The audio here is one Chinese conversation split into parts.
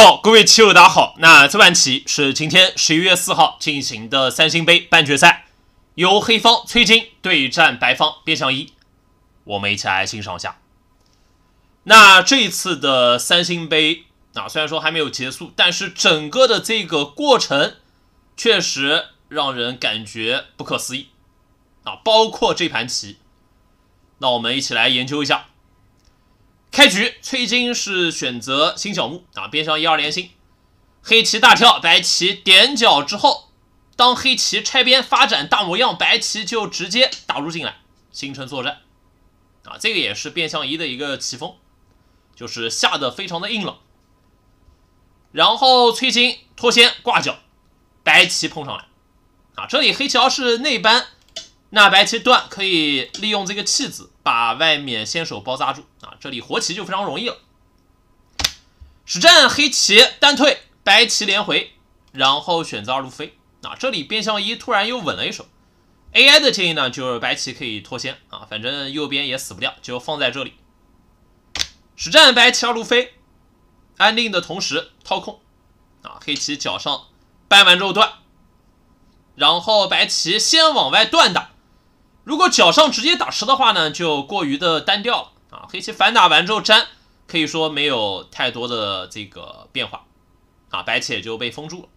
好，各位棋友，大家好。那这盘棋是今天十一月四号进行的三星杯半决赛，由黑方崔金对战白方边象一。我们一起来欣赏一下。那这一次的三星杯啊，虽然说还没有结束，但是整个的这个过程确实让人感觉不可思议啊，包括这盘棋。那我们一起来研究一下。开局崔金是选择新小木啊，变相一二连星，黑棋大跳，白棋点角之后，当黑棋拆边发展大模样，白棋就直接打入进来，形成作战啊，这个也是变相一的一个棋风，就是下的非常的硬朗。然后崔金脱先挂角，白棋碰上来啊，这里黑棋要是内扳。那白棋断可以利用这个弃子把外面先手包扎住啊，这里活棋就非常容易了。实战黑棋单退，白棋连回，然后选择二路飞啊，这里变相一突然又稳了一手。AI 的建议呢就是白棋可以脱先啊，反正右边也死不掉，就放在这里。实战白棋二路飞，安定的同时掏空啊，黑棋角上掰完之后断，然后白棋先往外断打。如果脚上直接打吃的话呢，就过于的单调了啊！黑棋反打完之后粘，可以说没有太多的这个变化啊，白棋也就被封住了。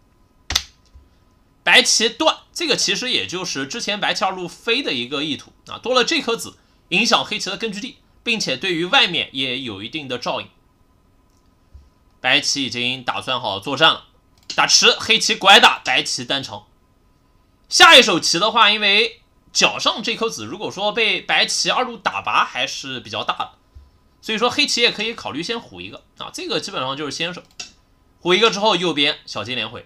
白棋断，这个其实也就是之前白棋二路飞的一个意图啊，多了这颗子，影响黑棋的根据地，并且对于外面也有一定的照应。白棋已经打算好作战了，打吃黑棋拐打白棋单城。下一手棋的话，因为。脚上这颗子，如果说被白棋二路打拔还是比较大的，所以说黑棋也可以考虑先虎一个啊，这个基本上就是先手，虎一个之后右边小金连回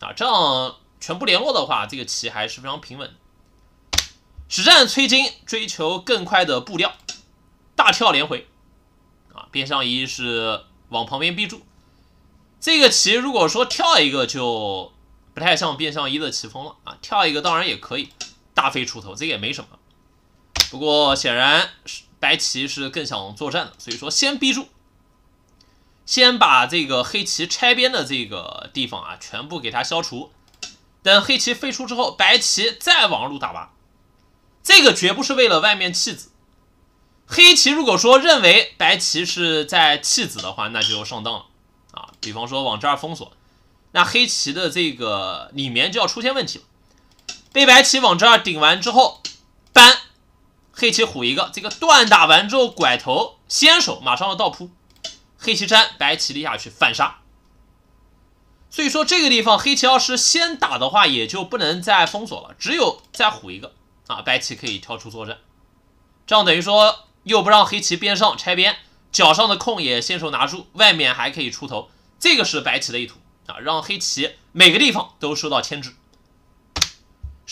啊，这样全部联络的话，这个棋还是非常平稳。实战崔金追求更快的步调，大跳连回啊，变相一是往旁边逼住，这个棋如果说跳一个就不太像变相一的棋风了啊，跳一个当然也可以。大飞出头这也没什么，不过显然是白棋是更想作战的，所以说先逼住，先把这个黑棋拆边的这个地方啊全部给它消除，等黑棋飞出之后，白棋再往路打吧。这个绝不是为了外面弃子，黑棋如果说认为白棋是在弃子的话，那就要上当了啊！比方说往这儿封锁，那黑棋的这个里面就要出现问题了。被白棋往这儿顶完之后，扳，黑棋虎一个，这个断打完之后拐头，先手马上要倒扑，黑棋粘，白棋立下去反杀。所以说这个地方黑棋要是先打的话，也就不能再封锁了，只有再虎一个啊，白棋可以跳出作战，这样等于说又不让黑棋边上拆边，脚上的空也先手拿住，外面还可以出头，这个是白棋的意图啊，让黑棋每个地方都受到牵制。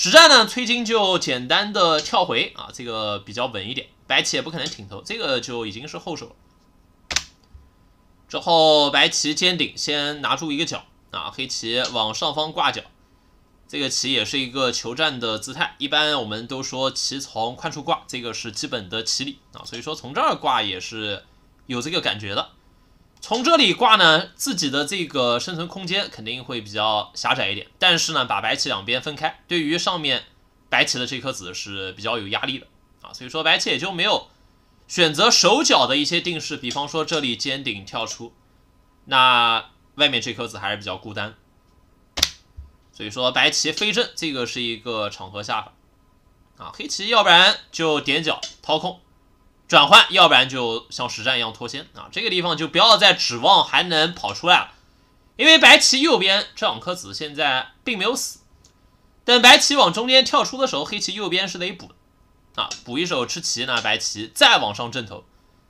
实战呢，崔金就简单的跳回啊，这个比较稳一点。白棋也不可能挺头，这个就已经是后手了。之后白棋尖顶，先拿住一个角啊，黑棋往上方挂角。这个棋也是一个求战的姿态，一般我们都说棋从宽处挂，这个是基本的棋理啊，所以说从这儿挂也是有这个感觉的。从这里挂呢，自己的这个生存空间肯定会比较狭窄一点，但是呢，把白棋两边分开，对于上面白棋的这颗子是比较有压力的啊，所以说白棋也就没有选择手脚的一些定式，比方说这里尖顶跳出，那外面这颗子还是比较孤单，所以说白棋飞正这个是一个场合下法啊，黑棋要不然就点脚掏空。转换，要不然就像实战一样脱先啊！这个地方就不要再指望还能跑出来了，因为白棋右边这两颗子现在并没有死。等白棋往中间跳出的时候，黑棋右边是得补，啊，补一手吃棋拿白棋，再往上挣头。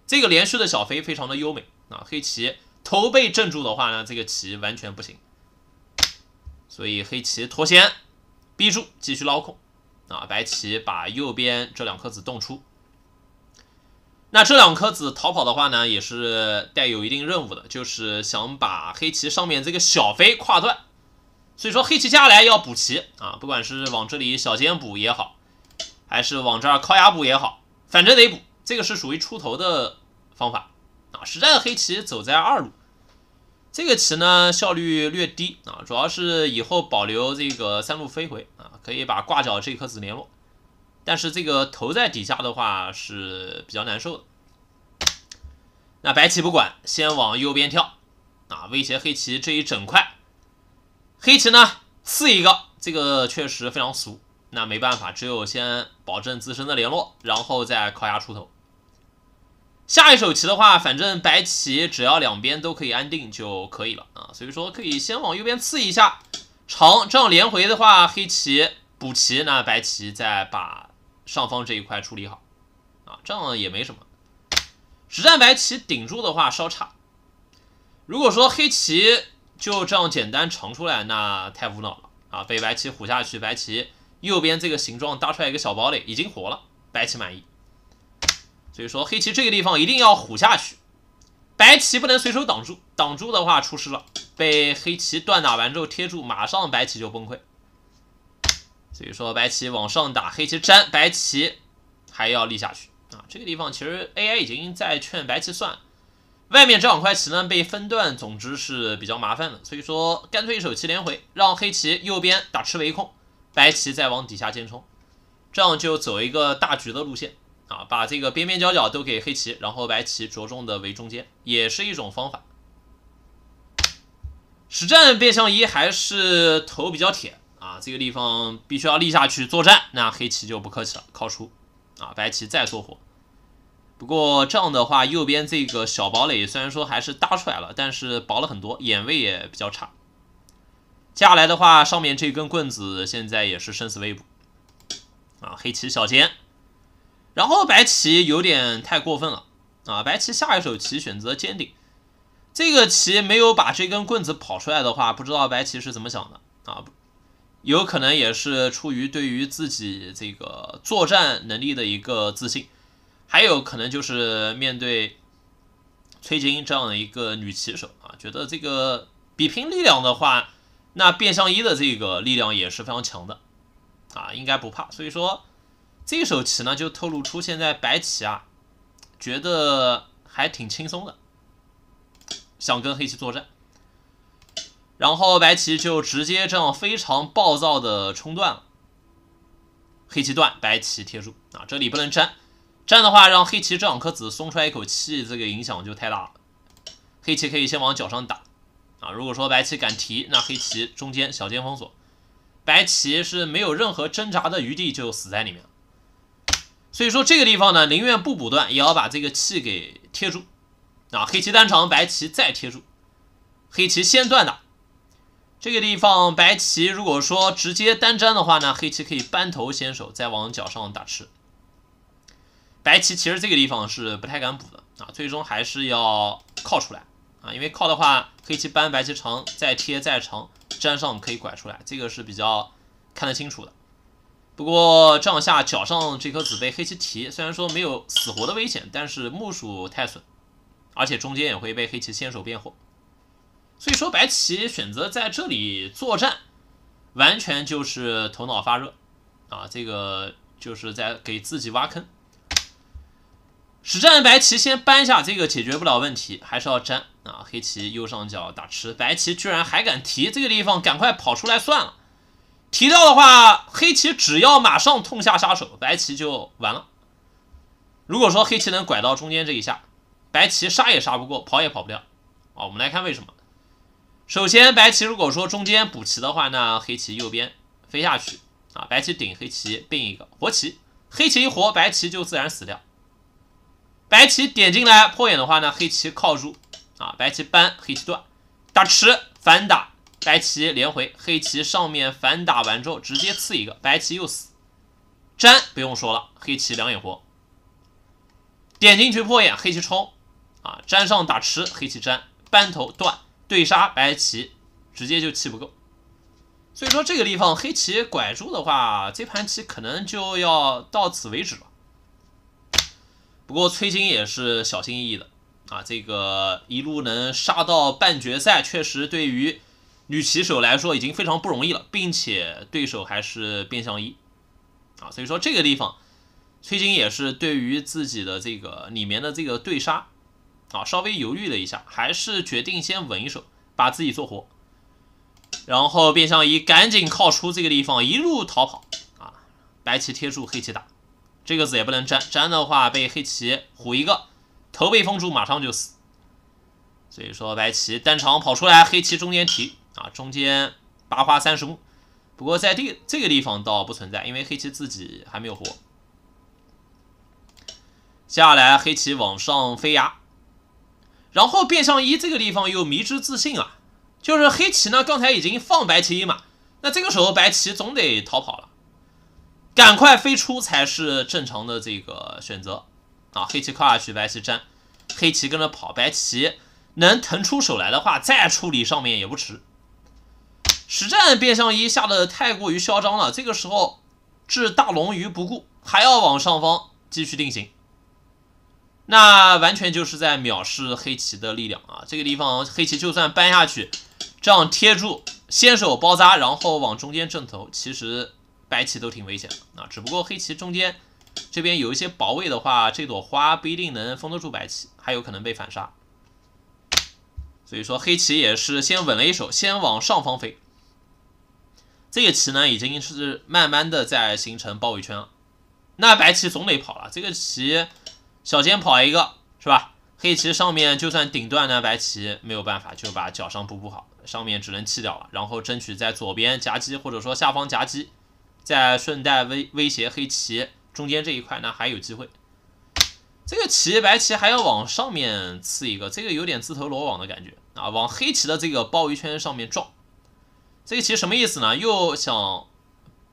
这个连续的小飞非常的优美啊！黑棋头被镇住的话呢，这个棋完全不行。所以黑棋脱先，逼住继续捞空，啊，白棋把右边这两颗子动出。那这两颗子逃跑的话呢，也是带有一定任务的，就是想把黑棋上面这个小飞跨断，所以说黑棋下来要补棋啊，不管是往这里小尖补也好，还是往这儿靠压补也好，反正得补。这个是属于出头的方法啊，实战黑棋走在二路，这个棋呢效率略低啊，主要是以后保留这个三路飞回啊，可以把挂角这颗子联络。但是这个头在底下的话是比较难受的。那白棋不管，先往右边跳，啊，威胁黑棋这一整块。黑棋呢刺一个，这个确实非常俗。那没办法，只有先保证自身的联络，然后再靠压出头。下一手棋的话，反正白棋只要两边都可以安定就可以了啊，所以说可以先往右边刺一下，长这样连回的话，黑棋补棋，那白棋再把。上方这一块处理好，啊，这样也没什么。实战白棋顶住的话稍差，如果说黑棋就这样简单长出来，那太无脑了啊！被白棋虎下去，白棋右边这个形状搭出来一个小堡垒，已经活了，白棋满意。所以说黑棋这个地方一定要虎下去，白棋不能随手挡住，挡住的话出师了，被黑棋断打完之后贴住，马上白棋就崩溃。所以说白棋往上打，黑棋粘，白棋还要立下去啊！这个地方其实 AI 已经在劝白棋算，外面这两块棋呢被分段，总之是比较麻烦的。所以说干脆一手棋连回，让黑棋右边打吃围空，白棋再往底下进冲，这样就走一个大局的路线啊！把这个边边角角都给黑棋，然后白棋着重的围中间，也是一种方法。实战变相一还是头比较铁。这个地方必须要立下去作战，那黑棋就不客气了，靠出啊！白棋再缩火。不过这样的话，右边这个小堡垒虽然说还是搭出来了，但是薄了很多，眼位也比较差。接下来的话，上面这根棍子现在也是生死未卜啊！黑棋小尖，然后白棋有点太过分了啊！白棋下一手棋选择尖顶，这个棋没有把这根棍子跑出来的话，不知道白棋是怎么想的啊！有可能也是出于对于自己这个作战能力的一个自信，还有可能就是面对崔金这样的一个女棋手啊，觉得这个比拼力量的话，那变相一的这个力量也是非常强的啊，应该不怕。所以说，这一手棋呢，就透露出现在白棋啊，觉得还挺轻松的，想跟黑棋作战。然后白棋就直接这样非常暴躁的冲断了，黑棋断，白棋贴住啊，这里不能粘，粘的话让黑棋这两颗子松出来一口气，这个影响就太大了。黑棋可以先往角上打啊，如果说白棋敢提，那黑棋中间小尖封锁，白棋是没有任何挣扎的余地，就死在里面所以说这个地方呢，宁愿不补断，也要把这个气给贴住啊。黑棋单长，白棋再贴住，黑棋先断的。这个地方白棋如果说直接单粘的话呢，黑棋可以扳头先手，再往脚上打吃。白棋其实这个地方是不太敢补的啊，最终还是要靠出来啊，因为靠的话黑棋扳白棋长，再贴再长粘上可以拐出来，这个是比较看得清楚的。不过这样下脚上这颗子被黑棋提，虽然说没有死活的危险，但是目数太损，而且中间也会被黑棋先手变活。所以说白棋选择在这里作战，完全就是头脑发热啊！这个就是在给自己挖坑。实战白棋先搬下这个解决不了问题，还是要粘啊！黑棋右上角打吃，白棋居然还敢提，这个地方赶快跑出来算了。提到的话，黑棋只要马上痛下杀手，白棋就完了。如果说黑棋能拐到中间这一下，白棋杀也杀不过，跑也跑不掉啊！我们来看为什么。首先，白棋如果说中间补棋的话，那黑棋右边飞下去啊，白棋顶黑棋并一个活棋，黑棋一活，白棋就自然死掉。白棋点进来破眼的话呢，黑棋靠住啊，白棋扳黑棋断打吃反打，白棋连回，黑棋上面反打完之后直接刺一个，白棋又死粘不用说了，黑棋两眼活点进去破眼，黑棋冲啊，粘上打吃，黑棋粘扳头断。对杀白棋直接就气不够，所以说这个地方黑棋拐住的话，这盘棋可能就要到此为止了。不过崔金也是小心翼翼的啊，这个一路能杀到半决赛，确实对于女棋手来说已经非常不容易了，并且对手还是变相一啊，所以说这个地方崔金也是对于自己的这个里面的这个对杀。啊，稍微犹豫了一下，还是决定先稳一手，把自己做活。然后变相一赶紧靠出这个地方，一路逃跑啊！白棋贴住黑棋打，这个子也不能粘，粘的话被黑棋虎一个头被封住，马上就死。所以说白棋单长跑出来，黑棋中间提啊，中间八花三十目。不过在地这个地方倒不存在，因为黑棋自己还没有活。接下来黑棋往上飞压。然后变相一这个地方又迷之自信啊，就是黑棋呢刚才已经放白棋一马，那这个时候白棋总得逃跑了，赶快飞出才是正常的这个选择啊。黑棋跨去，白棋粘，黑棋跟着跑，白棋能腾出手来的话，再处理上面也不迟。实战变相一下的太过于嚣张了，这个时候置大龙于不顾，还要往上方继续定型。那完全就是在藐视黑棋的力量啊！这个地方黑棋就算搬下去，这样贴住，先手包扎，然后往中间正投，其实白棋都挺危险的啊。只不过黑棋中间这边有一些保卫的话，这朵花不一定能封得住白棋，还有可能被反杀。所以说黑棋也是先稳了一手，先往上方飞。这个棋呢，已经是慢慢的在形成包围圈了。那白棋总得跑了，这个棋。小尖跑一个是吧，黑棋上面就算顶断呢，白棋没有办法，就把脚上补补好，上面只能弃掉了，然后争取在左边夹击或者说下方夹击，再顺带威威胁黑棋中间这一块呢还有机会。这个棋白棋还要往上面刺一个，这个有点自投罗网的感觉啊，往黑棋的这个包围圈上面撞。这个棋什么意思呢？又想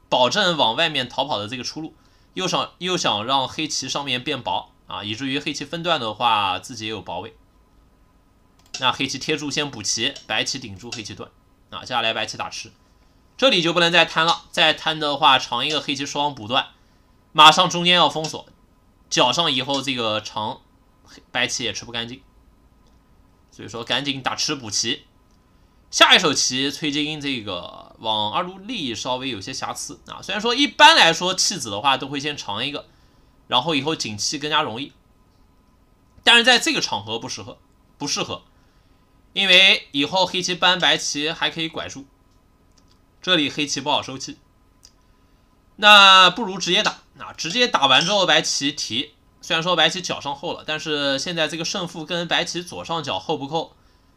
保证往外面逃跑的这个出路，又想又想让黑棋上面变薄。啊，以至于黑棋分段的话，自己也有保卫。那黑棋贴住先补棋，白棋顶住黑棋断。啊，接下来白棋打吃，这里就不能再贪了，再贪的话长一个黑棋双补断，马上中间要封锁，脚上以后这个长白棋也吃不干净。所以说赶紧打吃补棋。下一手棋崔金这个往二路立稍微有些瑕疵啊，虽然说一般来说弃子的话都会先长一个。然后以后景气更加容易，但是在这个场合不适合，不适合，因为以后黑棋扳白棋还可以拐住，这里黑棋不好收气，那不如直接打，那直接打完之后白棋提，虽然说白棋脚上厚了，但是现在这个胜负跟白棋左上角厚不厚，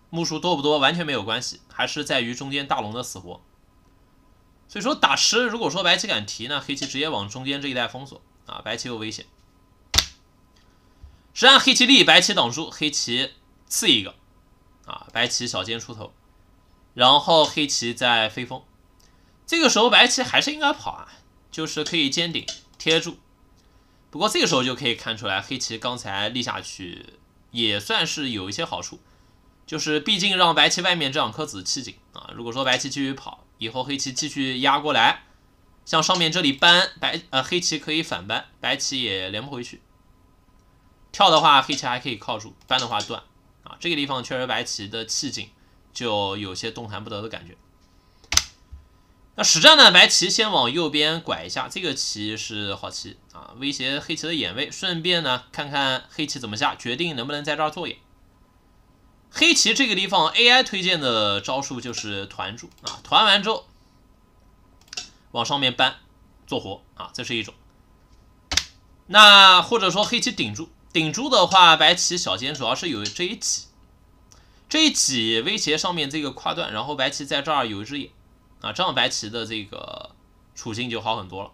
目数多不多完全没有关系，还是在于中间大龙的死活，所以说打吃，如果说白棋敢提，那黑棋直接往中间这一带封锁。啊，白棋有危险，实际上黑棋立，白棋挡住，黑棋刺一个，啊，白棋小尖出头，然后黑棋再飞风，这个时候白棋还是应该跑啊，就是可以尖顶贴住，不过这个时候就可以看出来，黑棋刚才立下去也算是有一些好处，就是毕竟让白棋外面这两颗子气紧啊，如果说白棋继续跑，以后黑棋继续压过来。像上面这里搬白呃黑棋可以反搬，白棋也连不回去。跳的话黑棋还可以靠住，搬的话断啊。这个地方确实白棋的气劲就有些动弹不得的感觉。那实战呢，白棋先往右边拐一下，这个棋是好棋啊，威胁黑棋的眼位，顺便呢看看黑棋怎么下，决定能不能在这儿做眼。黑棋这个地方 AI 推荐的招数就是团住啊，团完之后。往上面搬做活啊，这是一种。那或者说黑棋顶住，顶住的话，白棋小尖主要是有这一挤，这一挤威胁上面这个跨段，然后白棋在这儿有一只眼啊，这样白棋的这个处境就好很多了。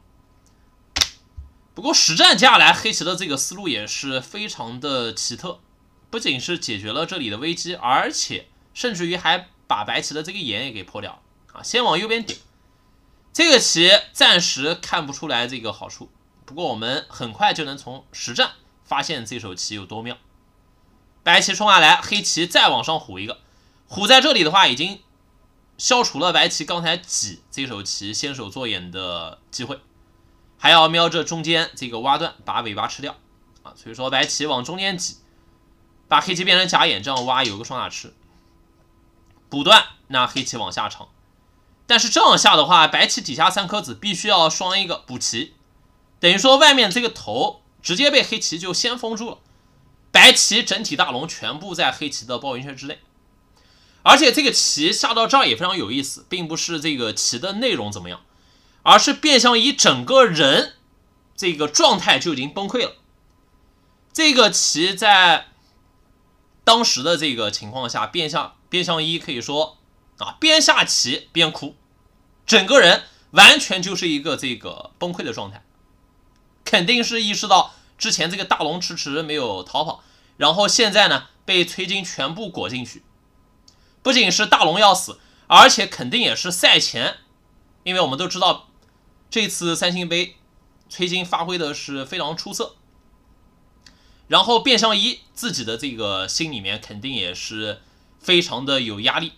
不过实战下来，黑棋的这个思路也是非常的奇特，不仅是解决了这里的危机，而且甚至于还把白棋的这个眼也给破掉啊，先往右边顶。这个棋暂时看不出来这个好处，不过我们很快就能从实战发现这手棋有多妙。白棋冲下来，黑棋再往上虎一个，虎在这里的话已经消除了白棋刚才挤这手棋先手做眼的机会，还要瞄着中间这个挖断，把尾巴吃掉啊！所以说白棋往中间挤，把黑棋变成假眼，这样挖有个双眼吃，补断，让黑棋往下长。但是这样下的话，白棋底下三颗子必须要双一个补齐，等于说外面这个头直接被黑棋就先封住了。白棋整体大龙全部在黑棋的包围圈之内，而且这个棋下到这儿也非常有意思，并不是这个棋的内容怎么样，而是变相一整个人这个状态就已经崩溃了。这个棋在当时的这个情况下，变相变相一可以说。啊，边下棋边哭，整个人完全就是一个这个崩溃的状态，肯定是意识到之前这个大龙迟迟没有逃跑，然后现在呢被崔金全部裹进去，不仅是大龙要死，而且肯定也是赛前，因为我们都知道这次三星杯崔金发挥的是非常出色，然后卞相一自己的这个心里面肯定也是非常的有压力。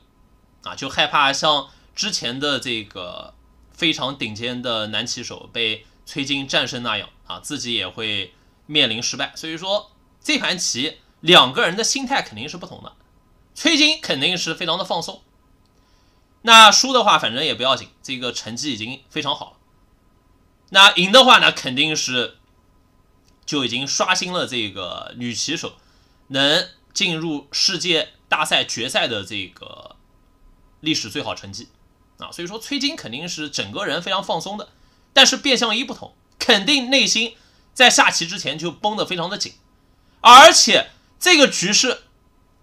啊，就害怕像之前的这个非常顶尖的男棋手被崔金战胜那样啊，自己也会面临失败。所以说，这盘棋两个人的心态肯定是不同的。崔金肯定是非常的放松，那输的话反正也不要紧，这个成绩已经非常好了。那赢的话呢，肯定是就已经刷新了这个女棋手能进入世界大赛决赛的这个。历史最好成绩，啊，所以说崔金肯定是整个人非常放松的，但是变相一不同，肯定内心在下棋之前就绷得非常的紧，而且这个局势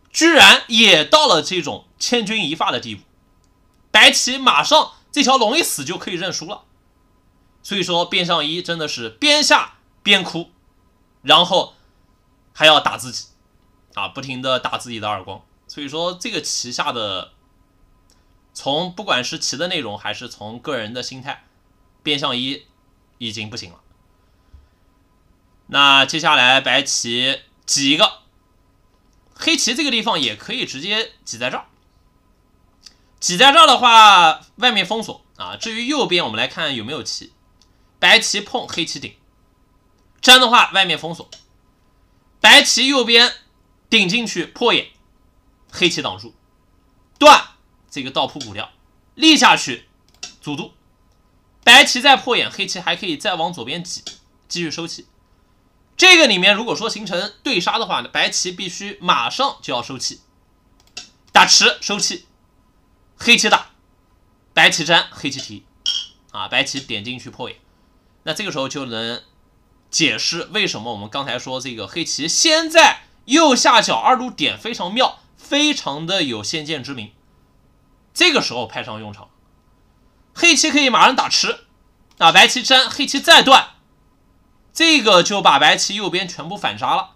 居然也到了这种千钧一发的地步，白棋马上这条龙一死就可以认输了，所以说变相一真的是边下边哭，然后还要打自己，啊，不停的打自己的耳光，所以说这个棋下的。从不管是棋的内容，还是从个人的心态，变相一已经不行了。那接下来白棋挤一个，黑棋这个地方也可以直接挤在这儿。挤在这儿的话，外面封锁啊。至于右边，我们来看有没有棋。白棋碰黑棋顶，这样的话外面封锁。白棋右边顶进去破眼，黑棋挡住断。这个倒扑补掉，立下去，阻住。白棋再破眼，黑棋还可以再往左边挤，继续收气。这个里面如果说形成对杀的话，呢，白棋必须马上就要收气，打吃收气。黑棋打，白棋粘，黑棋提。啊，白棋点进去破眼，那这个时候就能解释为什么我们刚才说这个黑棋现在右下角二路点非常妙，非常的有先见之明。这个时候派上用场，黑棋可以马上打吃，打白棋粘，黑棋再断，这个就把白棋右边全部反杀了。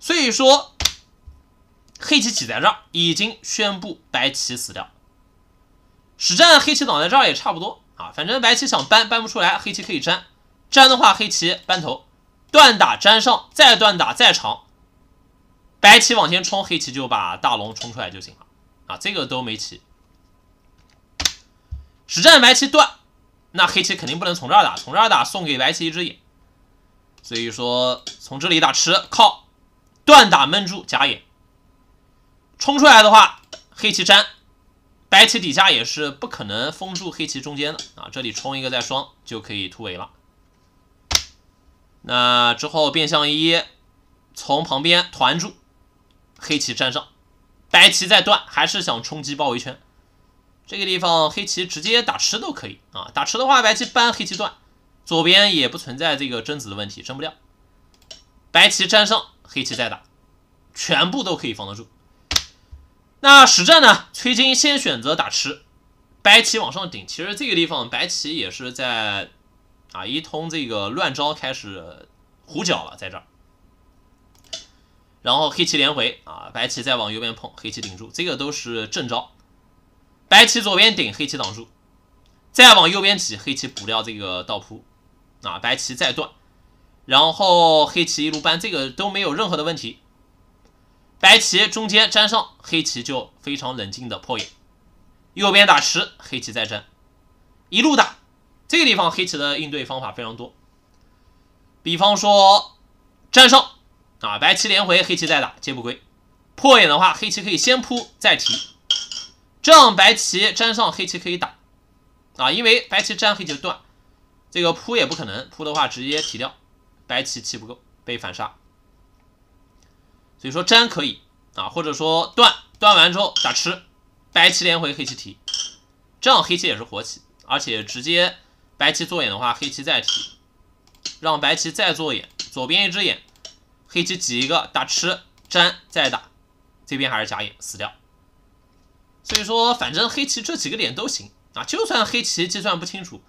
所以说，黑棋挤在这儿已经宣布白棋死掉。实战黑棋挡在这儿也差不多啊，反正白棋想搬搬不出来，黑棋可以粘，粘的话黑棋搬头，断打粘上，再断打再长，白棋往前冲，黑棋就把大龙冲出来就行了。啊，这个都没起，实战白棋断，那黑棋肯定不能从这儿打，从这儿打送给白棋一只眼，所以说从这里打吃靠断打闷住假眼，冲出来的话黑棋粘，白棋底下也是不可能封住黑棋中间的啊，这里冲一个再双就可以突围了，那之后变相一从旁边团住黑棋粘上。白棋在断，还是想冲击包围圈。这个地方黑棋直接打吃都可以啊，打吃的话，白棋搬黑棋断，左边也不存在这个争子的问题，争不掉。白棋粘上，黑棋再打，全部都可以防得住。那实战呢？崔金先选择打吃，白棋往上顶。其实这个地方白棋也是在啊一通这个乱招开始胡搅了，在这儿。然后黑棋连回啊，白棋再往右边碰，黑棋顶住，这个都是正招。白棋左边顶，黑棋挡住，再往右边挤，黑棋补掉这个倒扑啊，白棋再断，然后黑棋一路扳，这个都没有任何的问题。白棋中间粘上，黑棋就非常冷静的破眼，右边打吃，黑棋再粘，一路打，这个地方黑棋的应对方法非常多，比方说粘上。啊！白棋连回，黑棋再打，皆不归。破眼的话，黑棋可以先扑再提，这样白棋粘上，黑棋可以打。啊，因为白棋粘黑就断，这个扑也不可能，扑的话直接提掉，白棋气不够被反杀。所以说粘可以啊，或者说断，断完之后打吃。白棋连回，黑棋提，这样黑棋也是活棋，而且直接白棋做眼的话，黑棋再提，让白棋再做眼，左边一只眼。黑棋挤一个打吃粘再打，这边还是假眼死掉。所以说反正黑棋这几个点都行啊，就算黑棋计算不清楚，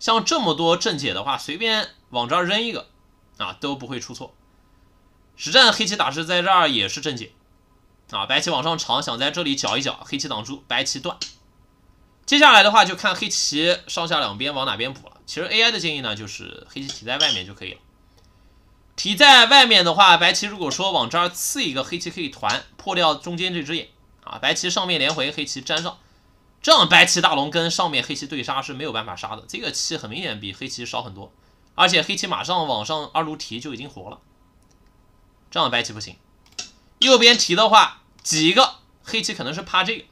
像这么多正解的话，随便往这儿扔一个啊都不会出错。实战黑棋打吃在这儿也是正解啊，白棋往上长想在这里搅一搅，黑棋挡住白棋断。接下来的话就看黑棋上下两边往哪边补了。其实 AI 的建议呢就是黑棋停在外面就可以了。提在外面的话，白棋如果说往这儿刺一个，黑棋可以团破掉中间这只眼啊。白棋上面连回，黑棋粘上，这样白棋大龙跟上面黑棋对杀是没有办法杀的。这个棋很明显比黑棋少很多，而且黑棋马上往上二路提就已经活了，这样白棋不行。右边提的话挤一个，黑棋可能是怕这个，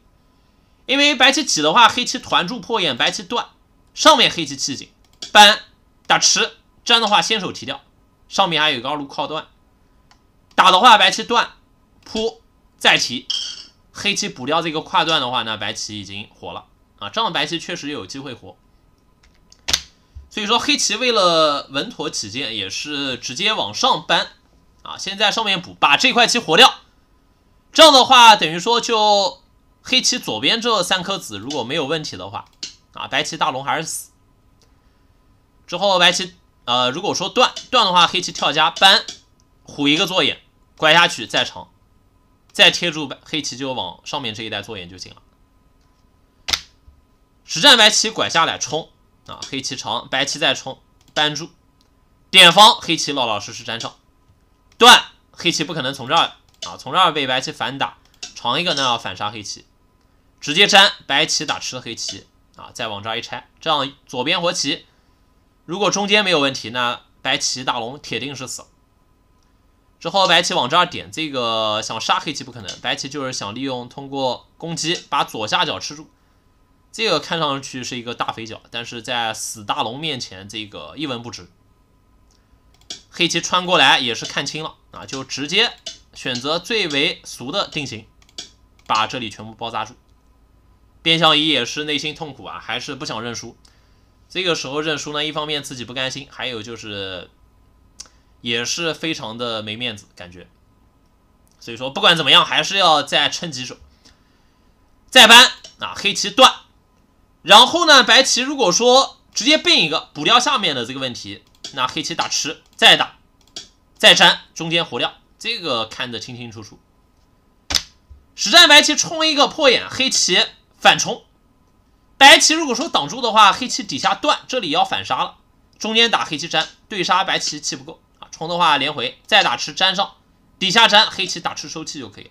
因为白棋挤的话，黑棋团住破眼，白棋断，上面黑棋气紧，搬打吃，粘的话先手提掉。上面还有一个二路靠段，打的话白棋断扑再提，黑棋补掉这个跨段的话，呢，白棋已经活了啊！这样白棋确实有机会活。所以说黑棋为了稳妥起见，也是直接往上搬啊，先在上面补，把这块棋活掉。这样的话等于说就黑棋左边这三颗子如果没有问题的话，啊，白棋大龙还是死。之后白棋。呃，如果说断断的话，黑棋跳加搬虎一个做眼，拐下去再长，再贴住黑棋就往上面这一带做眼就行了。实战白棋拐下来冲啊，黑棋长，白棋再冲搬住点方黑棋老老实实粘上。断黑棋不可能从这儿啊，从这儿被白棋反打长一个，那要反杀黑棋，直接粘白棋打吃黑棋啊，再往这儿一拆，这样左边活棋。如果中间没有问题，那白棋大龙铁定是死了。之后白棋往这儿点，这个想杀黑棋不可能，白棋就是想利用通过攻击把左下角吃住。这个看上去是一个大肥角，但是在死大龙面前，这个一文不值。黑棋穿过来也是看清了啊，就直接选择最为俗的定型，把这里全部包扎住。变相一也是内心痛苦啊，还是不想认输。这个时候认输呢，一方面自己不甘心，还有就是也是非常的没面子感觉，所以说不管怎么样还是要再撑几手，再扳啊黑棋断，然后呢白棋如果说直接并一个补掉下面的这个问题，那黑棋打吃再打再粘中间活掉，这个看得清清楚楚。实战白棋冲一个破眼，黑棋反冲。白棋如果说挡住的话，黑棋底下断，这里要反杀了。中间打黑棋粘，对杀白棋气不够啊。冲的话连回，再打吃粘上，底下粘黑棋打吃收气就可以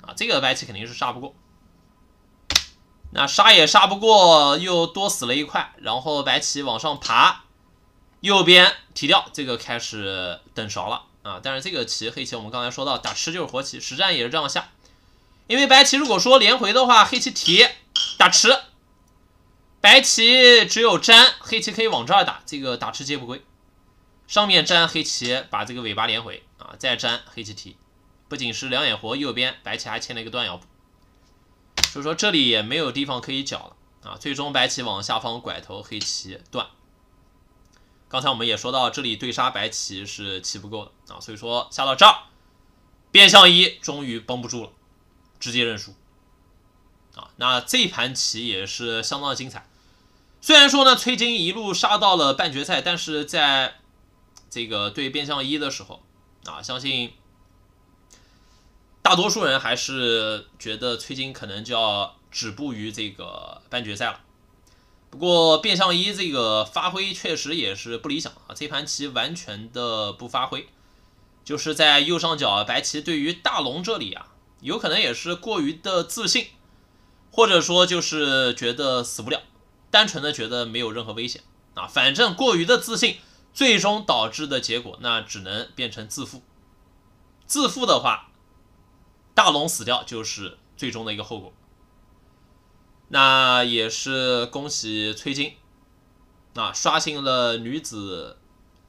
啊。这个白棋肯定是杀不过，那杀也杀不过，又多死了一块。然后白棋往上爬，右边提掉，这个开始等勺了啊。但是这个棋黑棋我们刚才说到打吃就是活棋，实战也是这样下。因为白棋如果说连回的话，黑棋提打吃。白棋只有粘，黑棋可以往这儿打，这个打吃接不归。上面粘黑棋，把这个尾巴连回啊，再粘黑棋提。不仅是两眼活，右边白棋还欠了一个断咬步，所以说这里也没有地方可以搅了啊。最终白棋往下方拐头，黑棋断。刚才我们也说到，这里对杀白棋是棋不够的啊，所以说下到这儿，变相一终于绷不住了，直接认输啊。那这盘棋也是相当的精彩。虽然说呢，崔金一路杀到了半决赛，但是在这个对变相一的时候，啊，相信大多数人还是觉得崔金可能就要止步于这个半决赛了。不过变相一这个发挥确实也是不理想啊，这盘棋完全的不发挥，就是在右上角白棋对于大龙这里啊，有可能也是过于的自信，或者说就是觉得死不了。单纯的觉得没有任何危险啊，反正过于的自信，最终导致的结果那只能变成自负。自负的话，大龙死掉就是最终的一个后果。那也是恭喜崔金，啊刷新了女子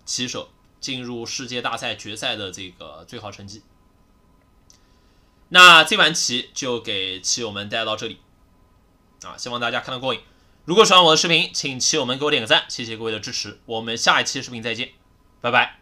棋手进入世界大赛决赛的这个最好成绩。那这盘棋就给棋友们带到这里，啊，希望大家看得过瘾。如果喜欢我的视频，请棋友们给我点个赞，谢谢各位的支持。我们下一期视频再见，拜拜。